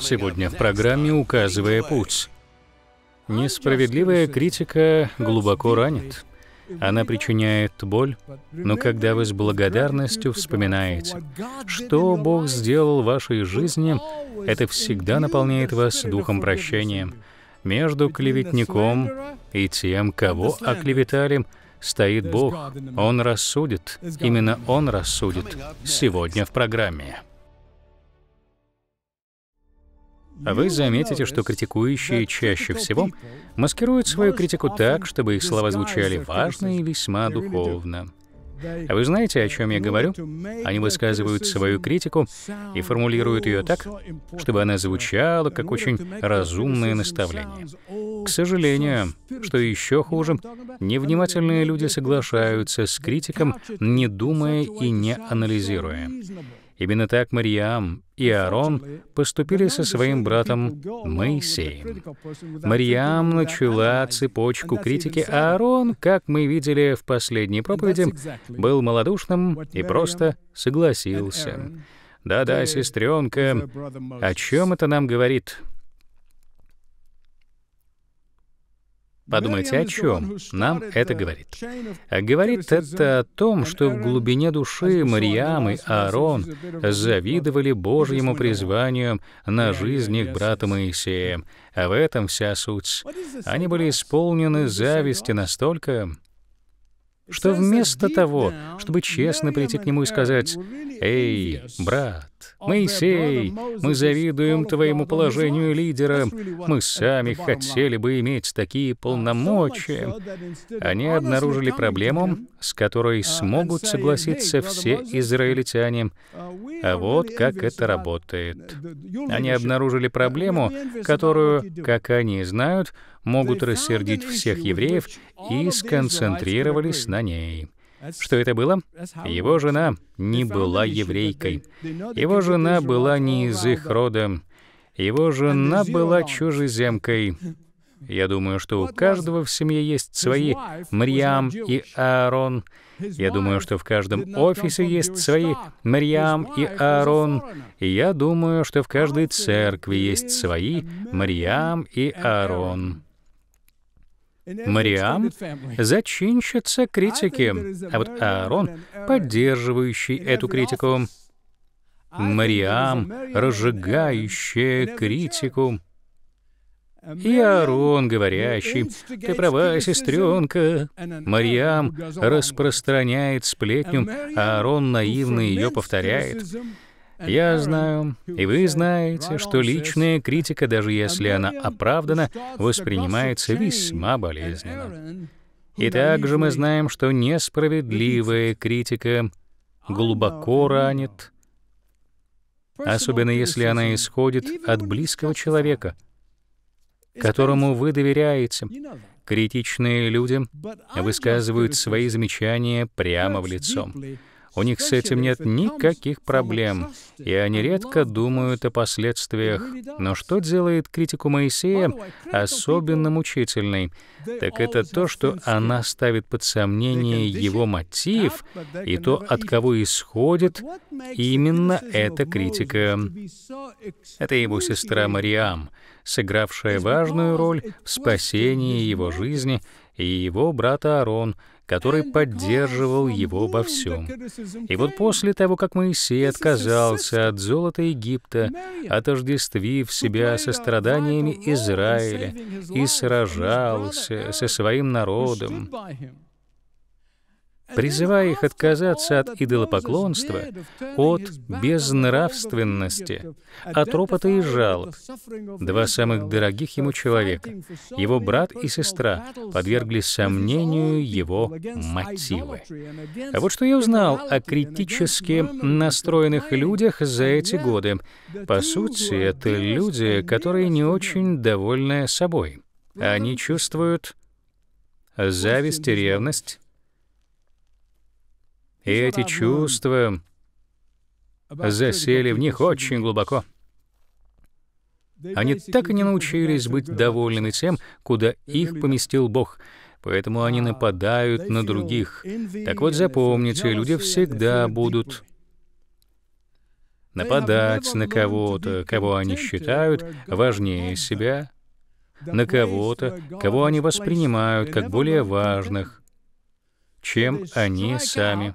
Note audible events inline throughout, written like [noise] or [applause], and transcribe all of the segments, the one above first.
Сегодня в программе «Указывая путь». Несправедливая критика глубоко ранит. Она причиняет боль, но когда вы с благодарностью вспоминаете, что Бог сделал в вашей жизни, это всегда наполняет вас духом прощения. Между клеветником и тем, кого оклеветали, стоит Бог. Он рассудит. Именно Он рассудит. Сегодня в программе. А вы заметите, что критикующие чаще всего маскируют свою критику так, чтобы их слова звучали важно и весьма духовно. А вы знаете, о чем я говорю? Они высказывают свою критику и формулируют ее так, чтобы она звучала как очень разумное наставление. К сожалению, что еще хуже, невнимательные люди соглашаются с критиком, не думая и не анализируя. Именно так Мариам и Аарон поступили со своим братом Моисеем. Мариам начала цепочку критики, а Аарон, как мы видели в последней проповеди, был малодушным и просто согласился. «Да-да, сестренка, о чем это нам говорит?» Подумайте, о чем нам это говорит. Говорит это о том, что в глубине души Мариам и Аарон завидовали Божьему призванию на жизнь их брата Моисея. А в этом вся суть. Они были исполнены зависти настолько, что вместо того, чтобы честно прийти к нему и сказать, «Эй, брат, Моисей, мы завидуем твоему положению лидера, мы сами хотели бы иметь такие а полномочия», они обнаружили проблему, с которой а, смогут согласиться все израильтяне. А, а вот как это работает. Они обнаружили проблему, которую, как они знают, могут рассердить всех евреев и сконцентрировались на ней. Что это было? Его жена не была еврейкой. Его жена была не из их рода. Его жена была чужеземкой. Я думаю, что у каждого в семье есть свои Мариам и Аарон. Я думаю, что в каждом офисе есть свои Мариам и Аарон. И я думаю, что в каждой церкви есть свои Мариам и Аарон. Мариам — зачинщица критики, а вот Аарон — поддерживающий эту критику. Мариам — разжигающая критику. И Аарон, говорящий, «Ты права, сестренка». Мариам распространяет сплетню, а Аарон наивно ее повторяет. Я знаю, и вы знаете, что личная критика, даже если она оправдана, воспринимается весьма болезненно. И также мы знаем, что несправедливая критика глубоко ранит, особенно если она исходит от близкого человека, которому вы доверяете. Критичные люди высказывают свои замечания прямо в лицо. У них с этим нет никаких проблем, и они редко думают о последствиях. Но что делает критику Моисея особенно мучительной? Так это то, что она ставит под сомнение его мотив и то, от кого исходит именно эта критика. Это его сестра Мариам, сыгравшая важную роль в спасении его жизни, и его брата Арон — который поддерживал его во всем. И вот после того, как Моисей отказался от золота Египта, отождествив себя со страданиями Израиля и сражался со своим народом, призывая их отказаться от идолопоклонства, от безнравственности, от ропота и жалоб. Два самых дорогих ему человека, его брат и сестра, подвергли сомнению его мотивы. А вот что я узнал о критически настроенных людях за эти годы. По сути, это люди, которые не очень довольны собой. Они чувствуют зависть и ревность, и эти чувства засели в них очень глубоко. Они так и не научились быть довольны тем, куда их поместил Бог, поэтому они а, нападают на других. Так вот запомните, люди всегда будут нападать на кого-то, кого они считают важнее себя, на кого-то, кого они воспринимают как более важных, чем они сами. Uh,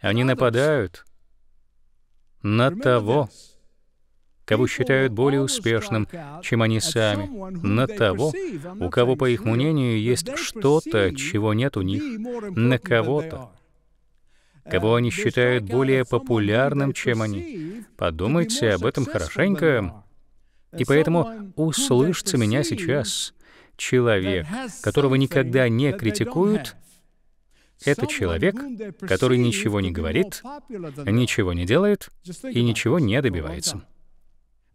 они нападают на того, кого считают более успешным, чем они сами, на того, у кого, по их мнению, есть что-то, чего нет у них, на кого-то, кого они считают более популярным, чем они. Подумайте об этом хорошенько. И поэтому услышьте меня сейчас. Человек, которого никогда не критикуют, это человек, который ничего не говорит, ничего не делает и ничего не добивается.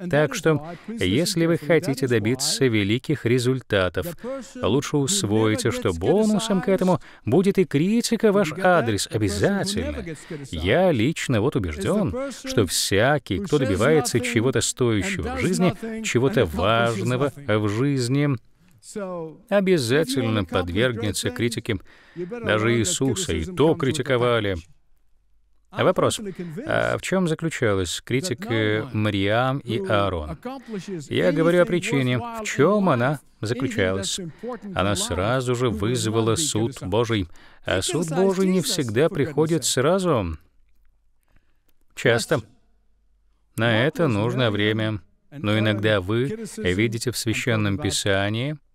Так что, если вы хотите добиться великих результатов, лучше усвоите, что бонусом к этому будет и критика ваш адрес обязательно. Я лично вот убежден, что всякий, кто добивается чего-то стоящего в жизни, чего-то важного в жизни, обязательно подвергнется критике. Даже Иисуса и то критиковали. А вопрос, а в чем заключалась критика Мариам и Аарон? Я говорю о причине, в чем она заключалась. Она сразу же вызвала суд Божий, а суд Божий не всегда приходит сразу. Часто. На это нужно время. Но иногда вы видите в Священном Писании —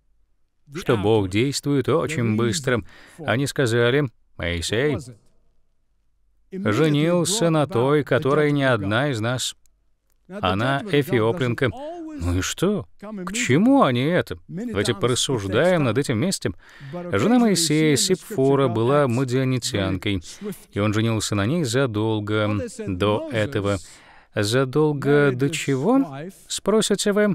что Бог действует очень быстро. Они сказали, «Моисей женился на той, которая не одна из нас. Она эфиоплинка». Ну и что? К чему они это? Давайте порассуждаем над этим местом. Жена Моисея, Сипфора была мадианитянкой, и он женился на ней задолго до этого. Задолго до чего, спросите вы,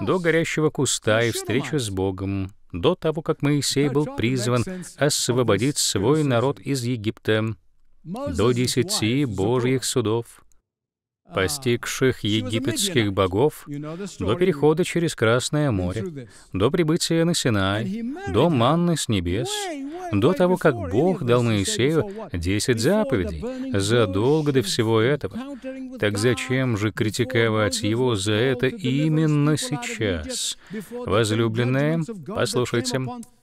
до горящего куста и встречи с Богом, до того, как Моисей был призван освободить свой народ из Египта, до десяти Божьих судов, постигших египетских богов, до перехода через Красное море, до прибытия на Синай, до манны с небес, до того, как Бог дал Моисею десять заповедей, задолго до всего этого. Так зачем же критиковать его за это именно сейчас? Возлюбленные, послушайте,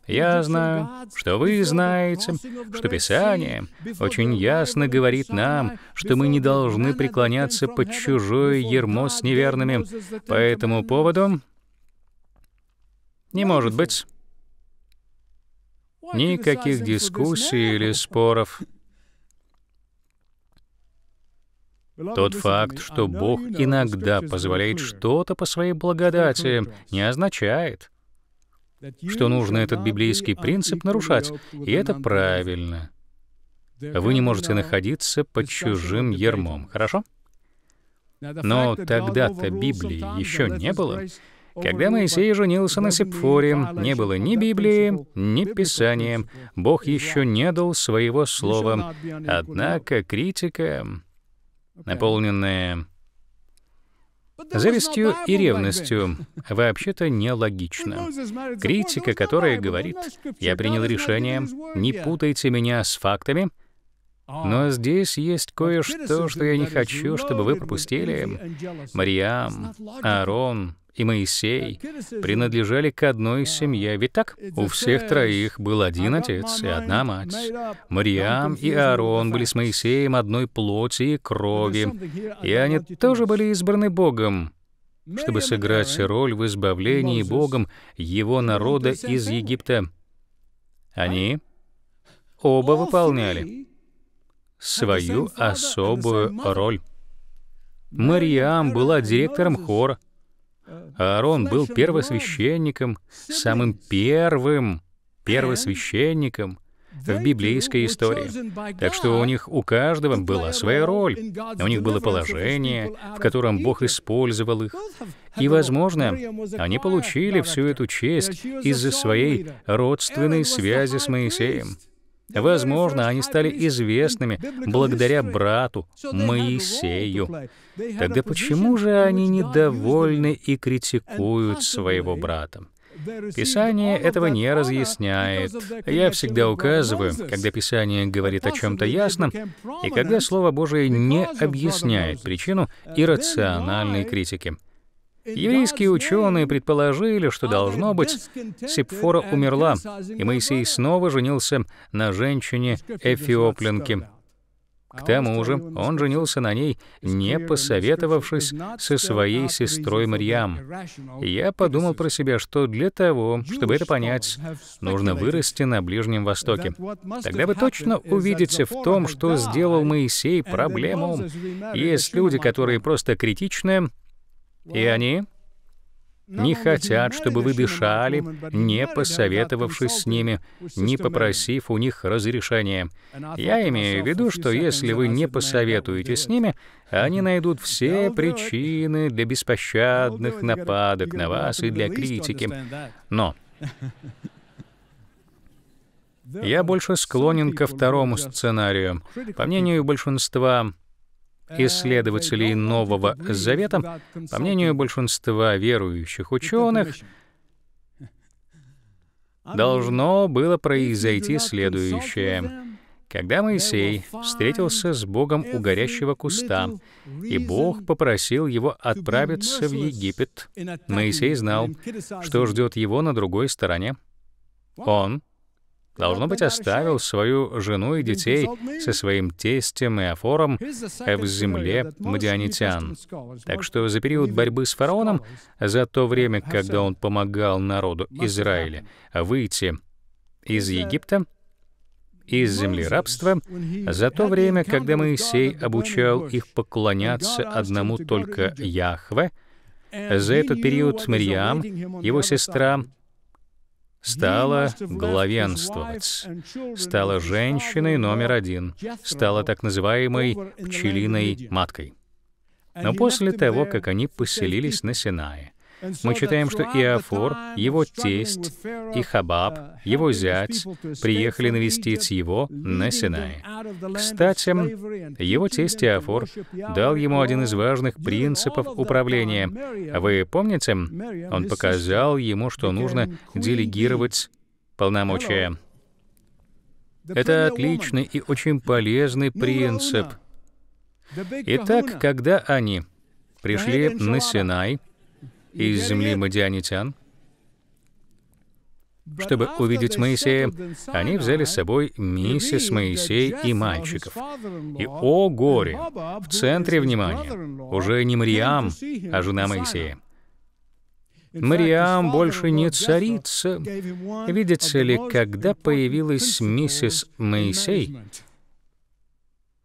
я знаю, что вы знаете, что Писание очень ясно говорит нам, что мы не должны преклоняться под чужое ермо с неверными. По этому поводу не может быть никаких дискуссий или споров. Тот факт, что Бог иногда позволяет что-то по своей благодати, не означает, что нужно этот библейский принцип нарушать, и это правильно. Вы не можете находиться под чужим ермом, хорошо? Но тогда-то Библии еще не было. Когда Моисей женился на Сепфоре, не было ни Библии, ни Писания. Бог еще не дал своего слова. Однако критика, наполненная Завистью и ревностью [laughs] вообще-то нелогично. Критика, которая говорит, «Я принял решение, не путайте меня с фактами», но а. здесь есть кое-что, что я не хочу, чтобы вы пропустили. Мариам, Аарон и Моисей принадлежали к одной семье, ведь так? У всех троих был один отец и одна мать. Мариам и Аарон были с Моисеем одной плоти и крови, и они тоже были избраны Богом чтобы сыграть роль в избавлении Богом его народа из Египта. Они оба выполняли свою особую роль. Мариам была директором хора, Аарон э, был первосвященником, самым первым первосвященником в библейской истории. Так что у них у каждого была своя роль, у них было положение, в котором Бог использовал их. И, возможно, они получили всю эту честь из-за своей родственной связи с Моисеем. Возможно, они стали известными благодаря брату Моисею. Тогда почему же они недовольны и критикуют своего брата? Писание этого не разъясняет. Я всегда указываю, когда Писание говорит о чем-то ясном, и когда Слово Божие не объясняет причину иррациональной критики. Еврейские ученые предположили, что, должно быть, Сипфора умерла, и Моисей снова женился на женщине Эфиоплянке. К тому же он женился на ней, не посоветовавшись со своей сестрой Марьям. Я подумал про себя, что для того, чтобы это понять, нужно вырасти на Ближнем Востоке. Тогда вы точно увидите в том, что сделал Моисей, проблему. Есть люди, которые просто критичны, и они не хотят, чтобы вы дышали, не посоветовавшись с ними, не попросив у них разрешения. Я имею в виду, что если вы не посоветуете с ними, они найдут [laughs] все причины для беспощадных нападок на вас и для критики. Но [laughs] я больше склонен ко второму сценарию. По мнению большинства исследователей Нового Завета, по мнению большинства верующих ученых, должно было произойти следующее. Когда Моисей встретился с Богом у горящего куста, и Бог попросил его отправиться в Египет, Моисей знал, что ждет его на другой стороне. Он Должно быть, оставил свою жену и детей со своим тестем и афором в земле мадианитян. Так что за период борьбы с фараоном, за то время, когда он помогал народу Израиля выйти из Египта, из земли рабства, за то время, когда Моисей обучал их поклоняться одному только Яхве, за этот период Мирьям, его сестра, стала главенствовать, стала женщиной номер один, стала так называемой пчелиной маткой. Но после того, как они поселились на Синае, мы читаем, что Иофор, его тесть, и Хабаб, его зять, приехали навестить его на Синае. Кстати, его тесть Иофор дал ему один из важных принципов управления. Вы помните, он показал ему, что нужно делегировать полномочия. Это отличный и очень полезный принцип. Итак, когда они пришли на Синай, из земли мадианитян, чтобы увидеть Моисея, они взяли с собой миссис Моисей и мальчиков. И, о горе, в центре внимания уже не Мариам, а жена Моисея. Мариам больше не царица. Видите ли, когда появилась миссис Моисей,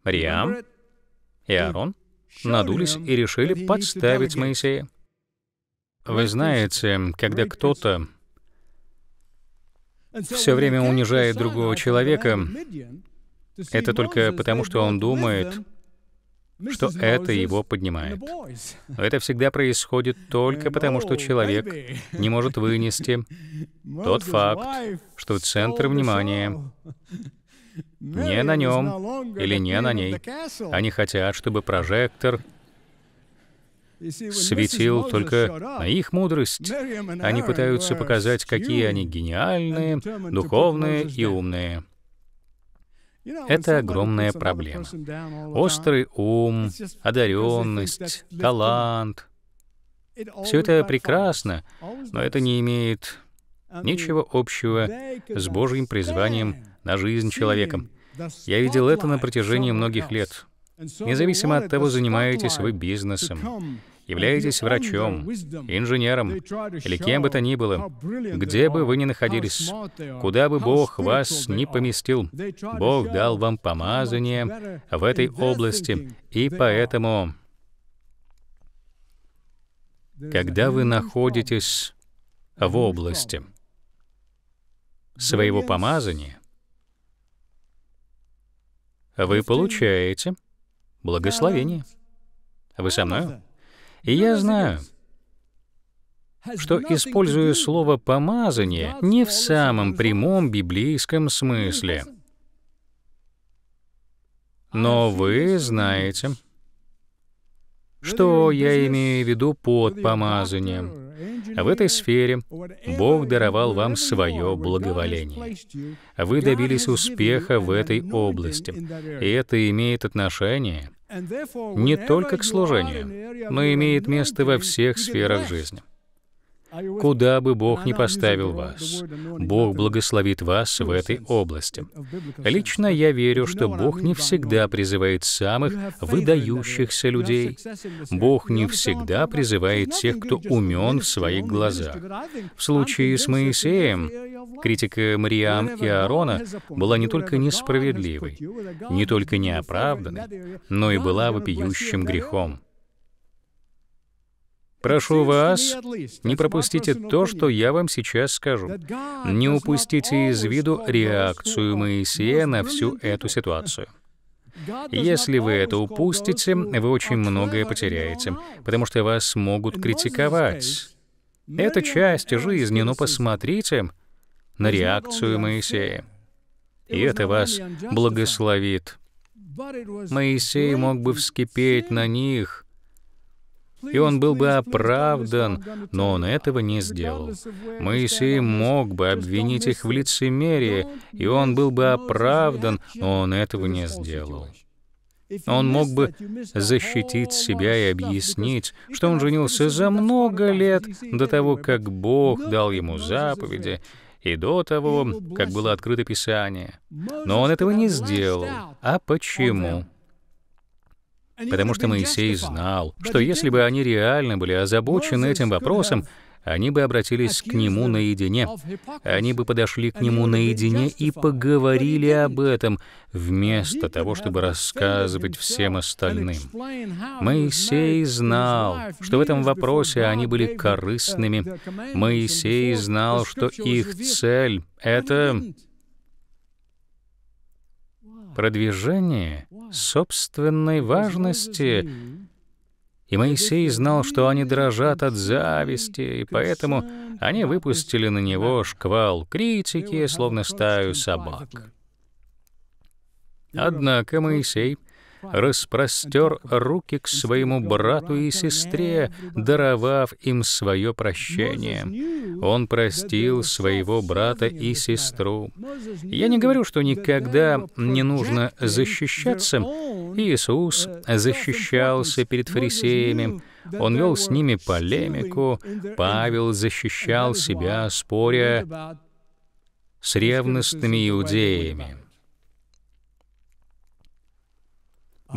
Мариам и Аарон надулись и решили подставить Моисея. Вы знаете, когда кто-то все время унижает другого человека, это только потому, что он думает, что это его поднимает. это всегда происходит только потому, что человек не может вынести тот факт, что центр внимания не на нем или не на ней. Они а хотят, чтобы прожектор светил только на их мудрость. Они пытаются показать, какие они гениальные, духовные и умные. Это огромная проблема. Острый ум, одаренность, талант. Все это прекрасно, но это не имеет ничего общего с Божьим призванием на жизнь человеком. Я видел это на протяжении многих лет. Независимо от того, занимаетесь вы бизнесом, являетесь врачом, инженером или кем бы то ни было, где бы вы ни находились, куда бы Бог вас ни поместил, Бог дал вам помазание в этой области, и поэтому, когда вы находитесь в области своего помазания, вы получаете благословении. Вы со мной? И я знаю, что использую слово «помазание» не в самом прямом библейском смысле. Но вы знаете, что я имею в виду под помазанием. В этой сфере Бог даровал вам свое благоволение. Вы добились успеха в этой области, и это имеет отношение не только к служению, но имеет место во всех сферах жизни куда бы Бог ни поставил вас. Бог благословит вас в этой области. Лично я верю, что Бог не всегда призывает самых выдающихся людей. Бог не всегда призывает тех, кто умен в своих глазах. В случае с Моисеем критика Мариам и Аарона была не только несправедливой, не только неоправданной, но и была вопиющим грехом. Прошу вас, не пропустите то, что я вам сейчас скажу. Не упустите из виду реакцию Моисея на всю эту ситуацию. Если вы это упустите, вы очень многое потеряете, потому что вас могут критиковать. Это часть жизни, но посмотрите на реакцию Моисея. И это вас благословит. Моисей мог бы вскипеть на них, и он был бы оправдан, но он этого не сделал. Моисей мог бы обвинить их в лицемерии, и он был бы оправдан, но он этого не сделал. Он мог бы защитить себя и объяснить, что он женился за много лет до того, как Бог дал ему заповеди, и до того, как было открыто Писание. Но он этого не сделал. А почему? Потому что Моисей знал, что если бы они реально были озабочены этим вопросом, они бы обратились к нему наедине. Они бы подошли к нему наедине и поговорили об этом, вместо того, чтобы рассказывать всем остальным. Моисей знал, что в этом вопросе они были uh, корыстными. Моисей знал, что их цель — это продвижение собственной важности. И Моисей знал, что они дрожат от зависти, и поэтому они выпустили на него шквал критики, словно стаю собак. Однако Моисей — распростер руки к своему брату и сестре, даровав им свое прощение. Он простил своего брата и сестру. Я не говорю, что никогда не нужно защищаться. Иисус защищался перед фарисеями, он вел с ними полемику, Павел защищал себя, споря с ревностными иудеями.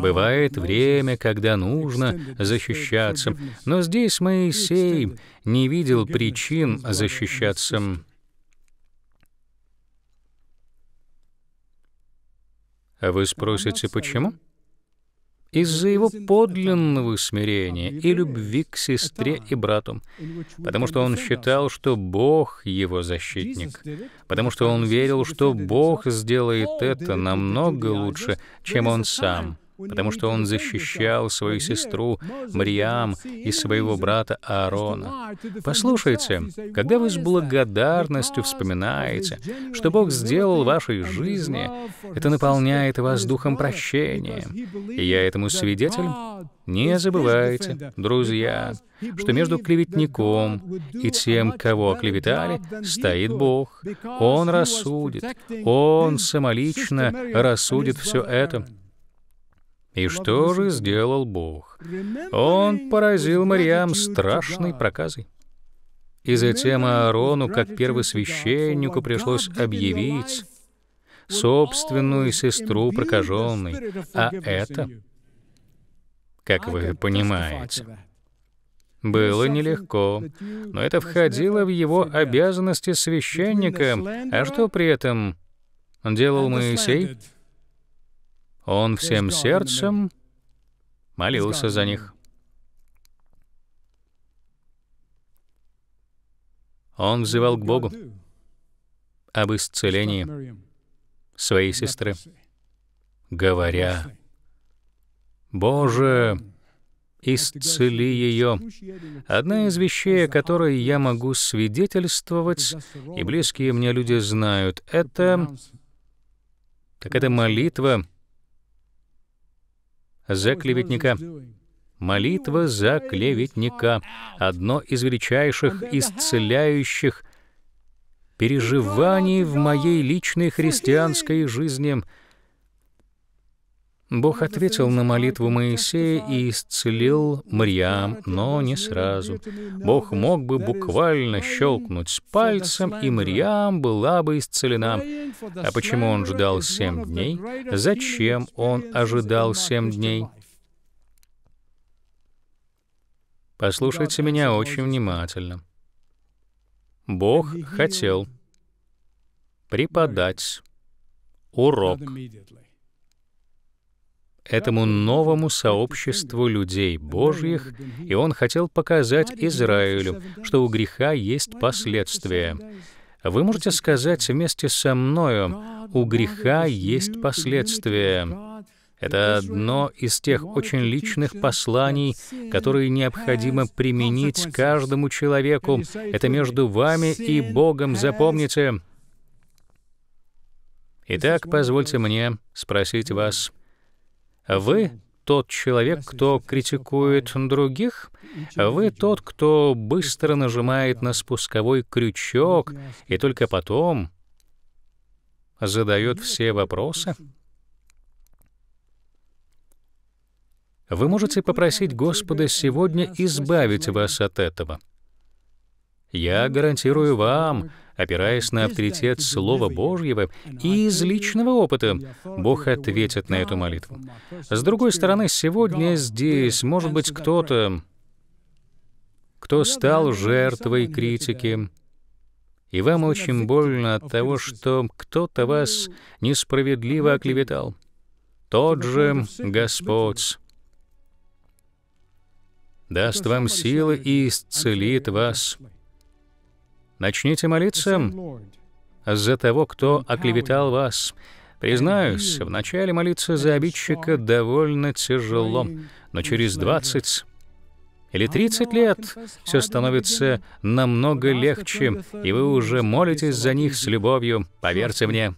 Бывает время, когда нужно защищаться, но здесь Моисей не видел причин защищаться. А вы спросите, почему? из-за его подлинного смирения и любви к сестре и брату, потому что он считал, что Бог его защитник, потому что он верил, что Бог сделает это намного лучше, чем он сам потому что он защищал свою сестру Мариам и своего брата Аарона. Послушайте, когда вы с благодарностью вспоминаете, что Бог сделал в вашей жизни, это наполняет вас духом прощения. И я этому свидетель. Не забывайте, друзья, что между клеветником и тем, кого клеветали, стоит Бог. Он рассудит, Он самолично рассудит все это. И что же сделал Бог? Он поразил Мариам страшной проказой. И затем Аарону, как первосвященнику, пришлось объявить собственную сестру прокаженной. А это, как вы понимаете, было нелегко, но это входило в его обязанности священника. А что при этом делал Моисей? Он всем сердцем молился за них. Он взывал к Богу об исцелении своей сестры, говоря, «Боже, исцели ее. Одна из вещей, о которой я могу свидетельствовать, и близкие мне люди знают, это, так это молитва, за клеветника. Молитва за клеветника — одно из величайших исцеляющих переживаний в моей личной христианской жизни — Бог ответил на молитву Моисея и исцелил Мариам, но не сразу. Бог мог бы буквально щелкнуть с пальцем, и Мариам была бы исцелена. А почему он ждал семь дней? Зачем он ожидал семь дней? Послушайте меня очень внимательно. Бог хотел преподать урок этому новому сообществу людей Божьих, и он хотел показать Израилю, что у греха есть последствия. Вы можете сказать вместе со мною, у греха есть последствия. Это одно из тех очень личных посланий, которые необходимо применить каждому человеку. Это между вами и Богом, запомните. Итак, позвольте мне спросить вас, вы тот человек, кто критикует других? Вы тот, кто быстро нажимает на спусковой крючок и только потом задает все вопросы? Вы можете попросить Господа сегодня избавить вас от этого. Я гарантирую вам, опираясь на авторитет Слова Божьего и из личного опыта, Бог ответит на эту молитву. С другой стороны, сегодня здесь может быть кто-то, кто стал жертвой критики, и вам очень больно от того, что кто-то вас несправедливо оклеветал. Тот же Господь даст вам силы и исцелит вас. Начните молиться за того, кто оклеветал вас. Признаюсь, вначале молиться за обидчика довольно тяжело, но через 20 или 30 лет все становится намного легче, и вы уже молитесь за них с любовью, поверьте мне.